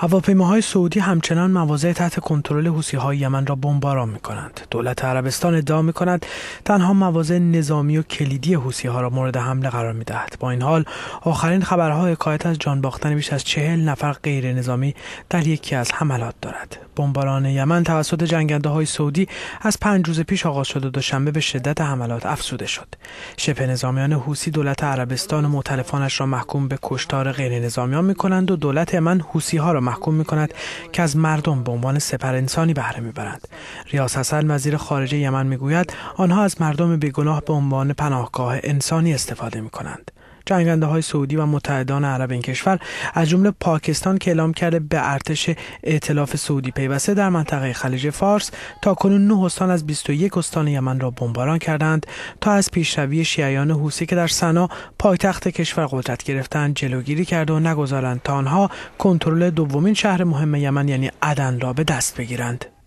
هواپیماهای سعودی همچنان مواضع تحت کنترل های یمن را بمباران می‌کنند. دولت عربستان ادعا می‌کند تنها مواضع نظامی و کلیدی ها را مورد حمله قرار می‌دهد. با این حال، آخرین خبرها حکایت از جان باختن بیش از چهل نفر غیر نظامی در یکی از حملات دارد. بمباران یمن توسط های سعودی از پنج روز پیش آغاز شد و دوشنبه به شدت حملات افسوده شد. شبه نظامیان حوسی دولت عربستان و را محکوم به کشتار غیر نظامیان می‌کنند و دولت یمن حوسی‌ها را محکوم می کند که از مردم به عنوان سپر انسانی بهره میبرند. ریاض حسن وزیر خارجه یمن میگوید آنها از مردم بیگناه به عنوان پناهگاه انسانی استفاده می کنند. جنگنده های سعودی و متحدان عرب این کشور از جمله پاکستان که اعلام کرده به ارتش ائتلاف سعودی پیوسته در منطقه خلیج فارس تا کنون 9 استان از 21 استان یمن را بمباران کردند تا از پیشروی شیعیان حوسی که در سنا پایتخت کشور قدرت گرفتند جلوگیری کرده و نگذارند تا آنها کنترل دومین شهر مهم یمن یعنی عدن را به دست بگیرند